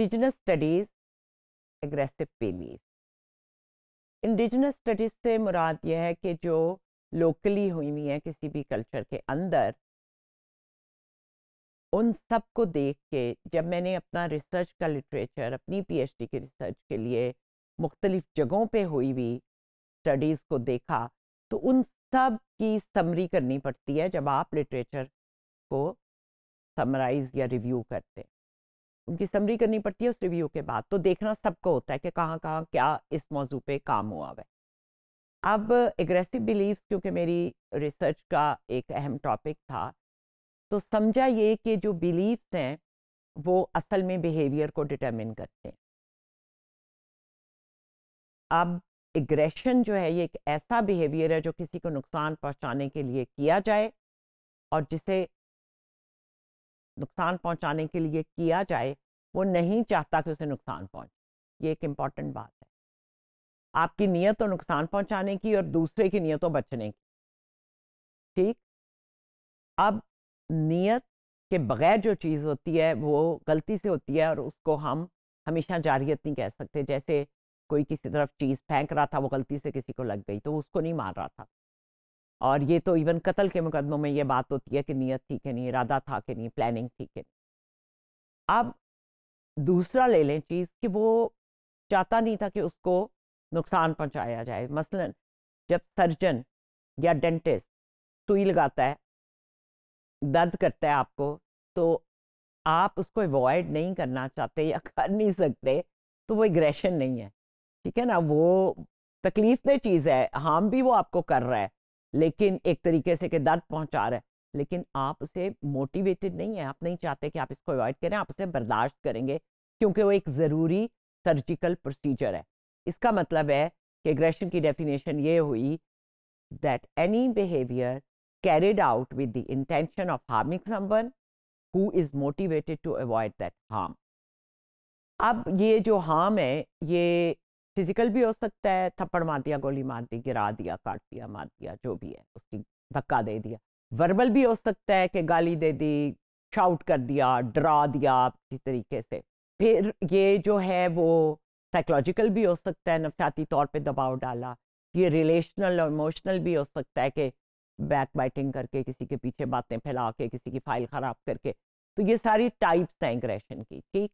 indigenous studies aggressive पे indigenous studies से मुराद यह है कि जो लोकली हुई हुई है किसी भी कल्चर के अंदर उन सब को देख के जब मैंने अपना रिसर्च का लिटरेचर अपनी पीएचडी के रिसर्च के लिए मुख्तलिफ जगहों पे हुई हुई स्टडीज़ को देखा तो उन सब की समरी करनी पड़ती है जब आप लिटरेचर को समराइज या रिव्यू करते हैं उनकी समरी करनी पड़ती है उस रिव्यू के बाद तो देखना सबको होता है कि कहाँ कहाँ क्या इस मौजू पे काम हुआ है अब एग्रेसिव बिलीव क्योंकि मेरी रिसर्च का एक अहम टॉपिक था तो समझा ये कि जो बिलीव्स हैं वो असल में बिहेवियर को डिटरमिन करते हैं अब एग्रेशन जो है ये एक ऐसा बिहेवियर है जो किसी को नुकसान पहुंचाने के लिए किया जाए और जिसे नुकसान पहुंचाने के लिए किया जाए वो नहीं चाहता कि उसे नुकसान पहुंचे ये एक इम्पॉर्टेंट बात है आपकी नीयत तो नुकसान पहुंचाने की और दूसरे की नीयतों तो बचने की ठीक अब नीयत के बगैर जो चीज़ होती है वो गलती से होती है और उसको हम हमेशा जारियत नहीं कह सकते जैसे कोई किसी तरफ चीज़ फेंक रहा था वो गलती से किसी को लग गई तो उसको नहीं मार रहा था और ये तो इवन कत्ल के मुकदमों में ये बात होती है कि नीयत थी कि नहीं इरादा था कि नहीं प्लानिंग थी कि नहीं अब दूसरा ले लें चीज़ कि वो चाहता नहीं था कि उसको नुकसान पहुंचाया जाए मसलन जब सर्जन या डेंटिस्ट सुई लगाता है दर्द करता है आपको तो आप उसको अवॉइड नहीं करना चाहते या कर नहीं सकते तो वो एग्रेशन नहीं है ठीक है ना वो तकलीफ दे चीज़ है हार्म भी वो आपको कर रहा है लेकिन एक तरीके से कि दर्द पहुंचा रहा है लेकिन आप उसे मोटिवेटेड नहीं है आप नहीं चाहते कि आप इसको अवॉइड करें आप उसे बर्दाश्त करेंगे क्योंकि वो एक ज़रूरी सर्जिकल प्रोसीजर है इसका मतलब है कि एग्रेशन की डेफिनेशन ये हुई that any behaviour carried out with the intention of harming someone who is motivated to avoid that harm अब ये जो हार्म है ये फिजिकल भी हो सकता है थप्पड़ मार दिया गोली मार दी गिरा दिया काट दिया मार दिया जो भी है उसकी धक्का दे दिया वर्बल भी हो सकता है कि गाली दे दी शाउट कर दिया डरा दिया किसी तरीके से फिर ये जो है वो साइकोलॉजिकल भी हो सकता है नफसाती तौर पे दबाव डाला ये रिलेशनल और इमोशनल भी हो सकता है कि बैक बाइटिंग करके किसी के पीछे बातें फैला के किसी की फाइल ख़राब करके तो ये सारी टाइप्स हैं एग्रेशन की ठीक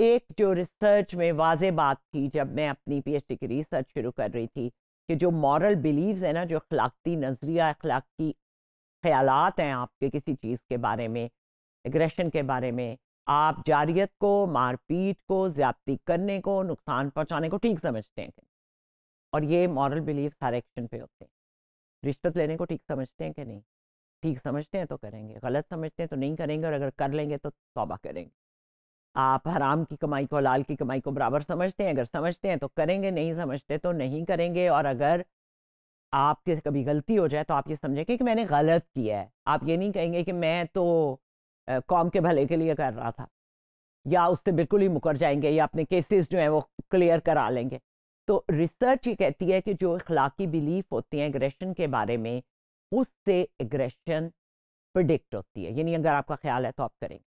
एक जो रिसर्च में वाज बात थी जब मैं अपनी डी की रिसर्च शुरू कर रही थी कि जो मॉरल बिलीव्स है ना जो अखलाकती नज़रिया अखलाकती ख्याल हैं आपके किसी चीज़ के बारे में एग्रेशन के बारे में आप जारियत को मारपीट को ज्यादती करने को नुकसान पहुंचाने को ठीक समझते हैं और ये मॉरल बिलीव हर एक्शन पे होते हैं रिश्वत लेने को ठीक समझते हैं कि नहीं ठीक समझते हैं तो करेंगे गलत समझते हैं तो नहीं करेंगे और अगर कर लेंगे तो तौबा करेंगे आप हराम की कमाई को हलाल की कमाई को बराबर समझते हैं अगर समझते हैं तो करेंगे नहीं समझते तो नहीं करेंगे और अगर आपके कभी गलती हो जाए तो आप ये समझेंगे कि मैंने गलत किया है आप ये नहीं कहेंगे कि मैं तो कौम के भले के लिए कर रहा था या उससे बिल्कुल ही मुकर जाएंगे या अपने केसेस जो हैं वो क्लियर करा लेंगे तो रिसर्च ये कहती है कि जो अखलाकी बिलीफ होती हैं एग्रेशन के बारे में उससे एग्रेशन प्रडिक्ट होती है यानी अगर आपका ख्याल है तो आप करेंगे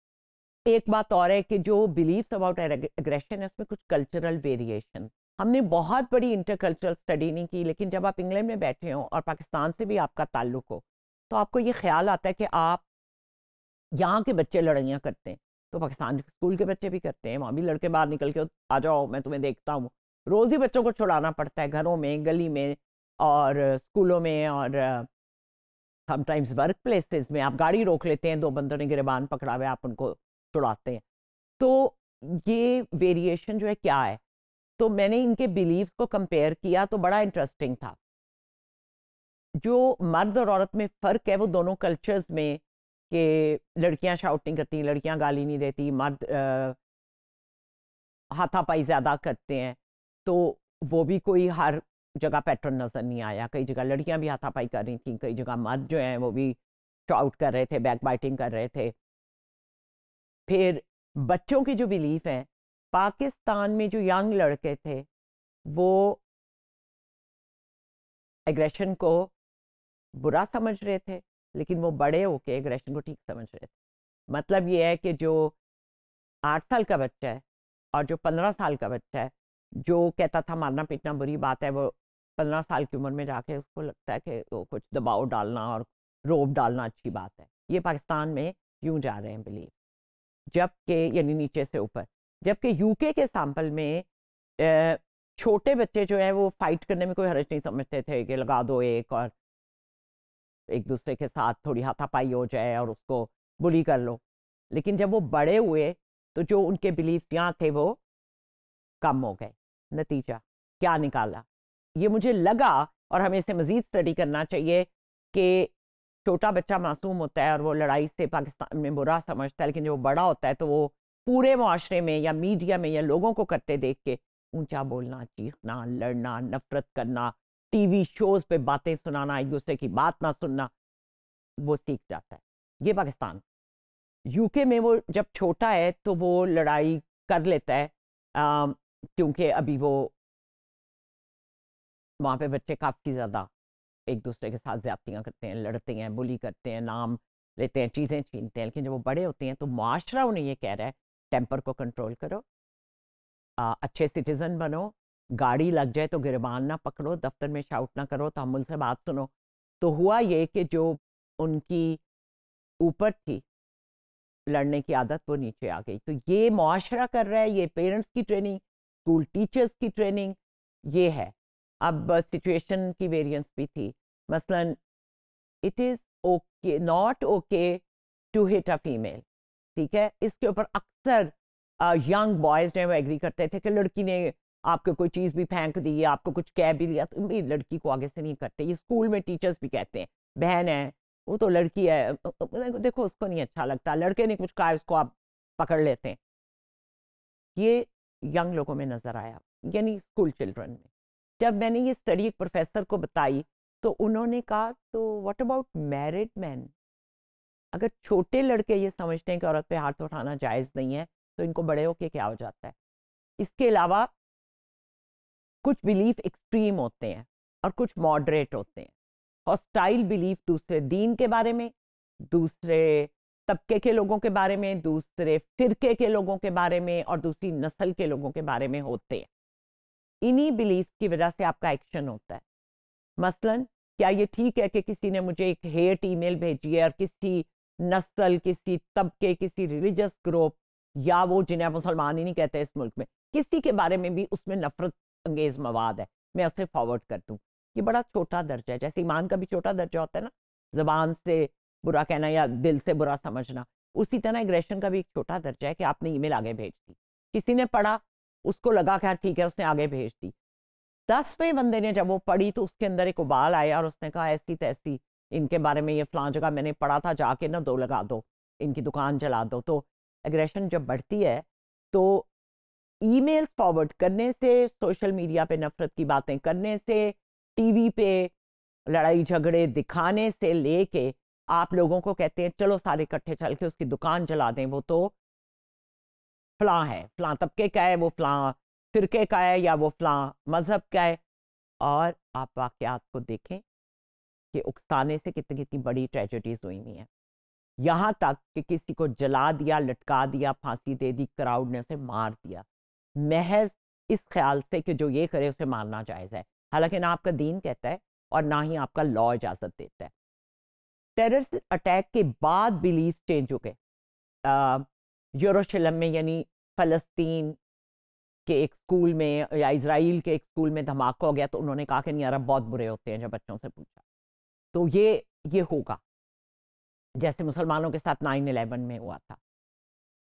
एक बात और है कि जो बिलीव्स अबाउट एग्रेशन है उसमें कुछ कल्चरल वेरिएशन हमने बहुत बड़ी इंटरकल्चरल स्टडी नहीं की लेकिन जब आप इंग्लैंड में बैठे हो और पाकिस्तान से भी आपका ताल्लुक हो तो आपको ये ख्याल आता है कि आप यहाँ के बच्चे लड़ाइयाँ करते हैं तो पाकिस्तान के स्कूल के बच्चे भी करते हैं वहाँ भी लड़के बाहर निकल के आ जाओ मैं तुम्हें देखता हूँ रोज़ ही बच्चों को छुड़ाना पड़ता है घरों में गली में और स्कूलों में और समटाइम्स वर्क प्लेसेस में आप गाड़ी रोक लेते हैं दो बंदों ने गिरबान पकड़ा हुआ आप उनको छुड़ाते हैं तो ये वेरिएशन जो है क्या है तो मैंने इनके बिलीव को कंपेयर किया तो बड़ा इंटरेस्टिंग था जो मर्द और औरत में फ़र्क है वो दोनों कल्चर्स में कि लड़कियां शाउटिंग करती हैं लड़कियां गाली नहीं देती मर्द हाथापाई ज़्यादा करते हैं तो वो भी कोई हर जगह पैटर्न नज़र नहीं आया कई जगह लड़कियां भी हाथापाई कर रही थी कई जगह मर्द जो हैं वो भी शाउट कर रहे थे बैक बाइटिंग कर रहे थे फिर बच्चों की जो बिलीफ है पाकिस्तान में जो यंग लड़के थे वो एग्रेशन को बुरा समझ रहे थे लेकिन वो बड़े होके एग्रेशन को ठीक समझ रहे थे मतलब ये है कि जो आठ साल का बच्चा है और जो पंद्रह साल का बच्चा है जो कहता था मारना पीटना बुरी बात है वो पंद्रह साल की उम्र में जाके उसको लगता है कि वो कुछ दबाव डालना और रोब डालना अच्छी बात है ये पाकिस्तान में यूँ जा रहे हैं बिलीव जबकि यानी नीचे से ऊपर जबकि यूके के सैंपल में छोटे बच्चे जो हैं वो फाइट करने में कोई हर्ज नहीं समझते थे कि लगा दो एक और एक दूसरे के साथ थोड़ी हाथापाई हो जाए और उसको बुली कर लो लेकिन जब वो बड़े हुए तो जो उनके बिलीफ यहाँ थे वो कम हो गए नतीजा क्या निकाला ये मुझे लगा और हमें इसे मज़ीद स्टडी करना चाहिए कि छोटा बच्चा मासूम होता है और वो लड़ाई से पाकिस्तान में बुरा समझता है लेकिन जो बड़ा होता है तो वो पूरे माशरे में या मीडिया में या लोगों को करते देख के ऊंचा बोलना चीखना लड़ना नफरत करना टीवी शोज पे बातें सुनाना एक दूसरे की बात ना सुनना वो सीख जाता है ये पाकिस्तान यूके में वो जब छोटा है तो वो लड़ाई कर लेता है क्योंकि अभी वो वहाँ पे बच्चे काफ़ी ज़्यादा एक दूसरे के साथ ज्यादतियाँ करते हैं लड़ते हैं बुली करते हैं नाम लेते हैं चीज़ें छीनते हैं लेकिन जब वो बड़े होते हैं तो माशरा उन्हें ये कह रहा है टेम्पर को कंट्रोल करो आ, अच्छे सिटीज़न बनो गाड़ी लग जाए तो गिरबान ना पकड़ो दफ्तर में शाउट ना करो तमुल से बात सुनो तो हुआ ये कि जो उनकी ऊपर थी लड़ने की आदत वो नीचे आ गई तो ये मुआशरा कर रहा है ये पेरेंट्स की ट्रेनिंग स्कूल टीचर्स की ट्रेनिंग ये है अब सिचुएशन की वेरिएंस भी थी मसलन it is okay not okay to hit a female ठीक है इसके ऊपर अक्सर यंग बॉयज़ ने वो एग्री करते थे कि लड़की ने आपको कोई चीज़ भी फेंक दी आपको कुछ कह भी लिया तो मेरी लड़की को आगे से नहीं करते ये स्कूल में टीचर्स भी कहते हैं बहन है वो तो लड़की है देखो उसको नहीं अच्छा लगता लड़के ने कुछ कहा उसको आप पकड़ लेते हैं ये यंग लोगों में नज़र आया यानी स्कूल चिल्ड्रन में जब मैंने ये स्टडी एक प्रोफेसर को बताई तो उन्होंने कहा तो व्हाट अबाउट मैरिड मैन अगर छोटे लड़के ये समझते हैं कि औरत पे हाथ उठाना जायज़ नहीं है तो इनको बड़े होके क्या हो जाता है इसके अलावा कुछ बिलीफ एक्सट्रीम होते हैं और कुछ मॉडरेट होते हैं हॉस्टाइल बिलीफ दूसरे दीन के बारे में दूसरे तबके के लोगों के बारे में दूसरे फिरके के लोगों के बारे में और दूसरी नस्ल के लोगों के बारे में होते हैं इन्हीं बिलीफ की वजह से आपका एक्शन होता है मसलन क्या ये ठीक है कि किसी ने मुझे एक हेट ईमेल भेजी है और किसी नस्ल किसी तबके किसी रिलीजियस ग्रुप या वो जिन्हें मुसलमान ही नहीं कहते इस मुल्क में किसी के बारे में भी उसमें नफरत अंगेज मवाद है मैं उसे फॉरवर्ड कर दूँ ये बड़ा छोटा दर्जा है जैसे ईमान का भी छोटा दर्जा होता है ना जबान से बुरा कहना या दिल से बुरा समझना उसी तरह एग्रेशन का भी एक छोटा दर्जा है कि आपने ईमेल आगे भेज दी किसी ने पढ़ा उसको लगा क्या ठीक है उसने आगे भेज दी दसवें बंदे ने जब वो पढ़ी तो उसके अंदर एक उबाल आया और उसने कहा ऐसी तैसी तो इनके बारे में ये फलां जगह मैंने पढ़ा था जाके ना दो लगा दो इनकी दुकान जला दो तो एग्रेशन जब बढ़ती है तो ईमेल फॉरवर्ड करने से सोशल मीडिया पे नफरत की बातें करने से टीवी पे लड़ाई झगड़े दिखाने से लेके आप लोगों को कहते हैं चलो सारे इकट्ठे चल के उसकी दुकान जला दें वो तो फ़लाँ है फ़लाँ तबके का है वो फ़लाँ फ़िरके का है या वो फ़लाँ मज़हब का है और आप वाक़ात को देखें कि उकसाने से कितनी कितनी बड़ी ट्रेजडीज़ हुई हुई हैं यहाँ तक कि किसी को जला दिया लटका दिया फांसी दे दी क्राउड ने उसे मार दिया महज इस ख्याल से कि जो ये करे उसे मारना जायज़ है हालांकि ना आपका दीन कहता है और ना ही आपका लॉ इजाज़त देता है टेररिस्ट अटैक के बाद बिलीफ चेंज हो गए यरूशलेम में यानी फ़लस्तीन के एक स्कूल में या इसराइल के एक स्कूल में धमाका हो गया तो उन्होंने कहा कि नहीं अरब बहुत बुरे होते हैं जब बच्चों से पूछा तो ये ये होगा जैसे मुसलमानों के साथ नाइन इलेवन में हुआ था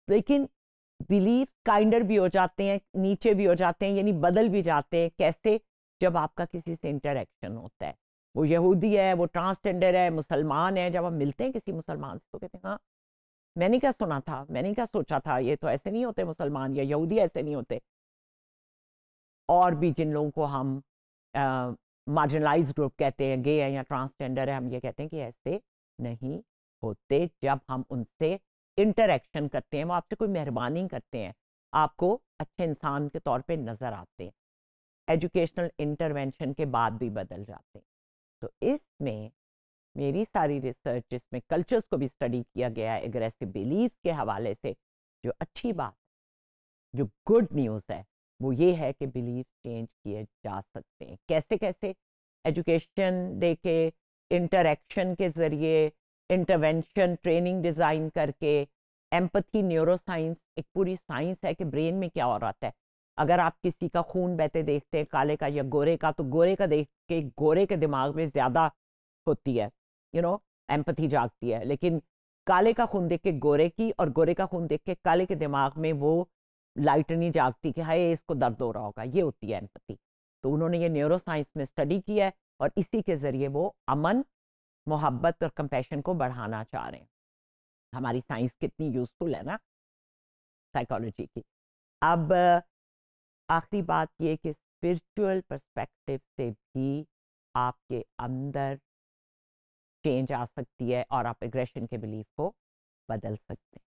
लेकिन बिलीफ काइंडर भी हो जाते हैं नीचे भी हो जाते हैं यानी बदल भी जाते हैं कैसे जब आपका किसी से इंटरेक्शन होता है वो यहूदी है वो ट्रांसजेंडर है मुसलमान है जब हम मिलते हैं किसी मुसलमान से तो कहते हैं हाँ मैंने क्या सुना था मैंने क्या सोचा था ये तो ऐसे नहीं होते मुसलमान या यहूदी ऐसे नहीं होते और भी जिन लोगों को हम मार्जिनलाइज ग्रुप कहते हैं गे है या ट्रांसजेंडर है हम ये कहते हैं कि ऐसे नहीं होते जब हम उनसे इंटरेक्शन करते हैं वो आपसे कोई मेहरबानी करते हैं आपको अच्छे इंसान के तौर पे नज़र आते हैं एजुकेशनल इंटरवेंशन के बाद भी बदल जाते हैं तो इसमें मेरी सारी रिसर्च जिसमें कल्चर्स को भी स्टडी किया गया है एग्रेसिव बिलीफ के हवाले से जो अच्छी बात जो गुड न्यूज़ है वो ये है कि बिलीव चेंज किए जा सकते हैं कैसे कैसे एजुकेशन दे के इंटरक्शन के ज़रिए इंटरवेंशन ट्रेनिंग डिज़ाइन करके एम्पथी न्यूरोसाइंस एक पूरी साइंस है कि ब्रेन में क्या हो रहा है अगर आप किसी का खून बहते देखते हैं काले का या गोरे का तो गोरे का देख के गोरे के दिमाग में ज़्यादा होती है यू नो एम्पथी जागती है लेकिन काले का खून देख के गोरे की और गोरे का खून देख के काले के दिमाग में वो लाइट नहीं जागती कि हाय इसको दर्द हो रहा होगा ये होती है एम्पथी तो उन्होंने ये न्यूरो साइंस में स्टडी किया है और इसी के ज़रिए वो अमन मोहब्बत और कंपेशन को बढ़ाना चाह रहे हैं हमारी साइंस कितनी यूज़फुल है ना साइकोलॉजी की अब आखिरी बात ये कि स्पिरिचुअल परस्पेक्टिव से भी आपके अंदर चेंज आ सकती है और आप एग्रेशन के बिलीफ को बदल सकते हैं